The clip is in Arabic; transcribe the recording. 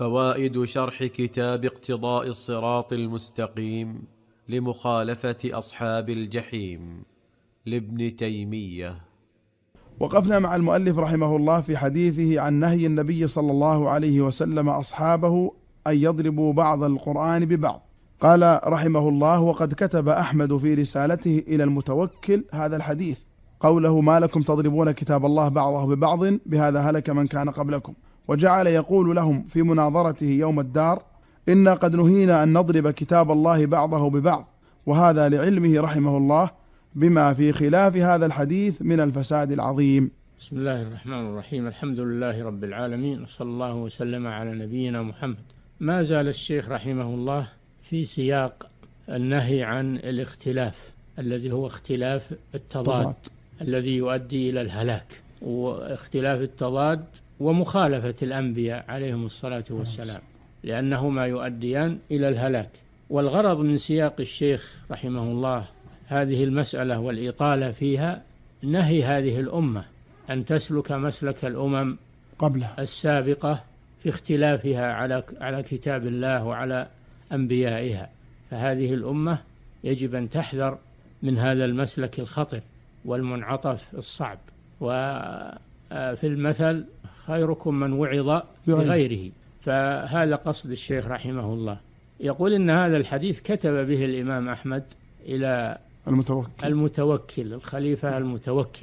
فوائد شرح كتاب اقتضاء الصراط المستقيم لمخالفه اصحاب الجحيم لابن تيميه وقفنا مع المؤلف رحمه الله في حديثه عن نهي النبي صلى الله عليه وسلم اصحابه ان يضربوا بعض القران ببعض قال رحمه الله وقد كتب احمد في رسالته الى المتوكل هذا الحديث قوله ما لكم تضربون كتاب الله بعضه ببعض بهذا هلك من كان قبلكم وجعل يقول لهم في مناظرته يوم الدار إنا قد نهينا أن نضرب كتاب الله بعضه ببعض وهذا لعلمه رحمه الله بما في خلاف هذا الحديث من الفساد العظيم بسم الله الرحمن الرحيم الحمد لله رب العالمين صلى الله وسلم على نبينا محمد ما زال الشيخ رحمه الله في سياق النهي عن الاختلاف الذي هو اختلاف التضاد الذي يؤدي إلى الهلاك واختلاف التضاد ومخالفة الأنبياء عليهم الصلاة والسلام لأنهما يؤديان إلى الهلاك والغرض من سياق الشيخ رحمه الله هذه المسألة والإطالة فيها نهي هذه الأمة أن تسلك مسلك الأمم قبلها السابقة في اختلافها على على كتاب الله وعلى أنبيائها فهذه الأمة يجب أن تحذر من هذا المسلك الخطر والمنعطف الصعب وفي آه، المثل خيركم من وعظ بغيره فهذا قصد الشيخ رحمه الله يقول إن هذا الحديث كتب به الإمام أحمد إلى المتوكل المتوكل الخليفة المتوكل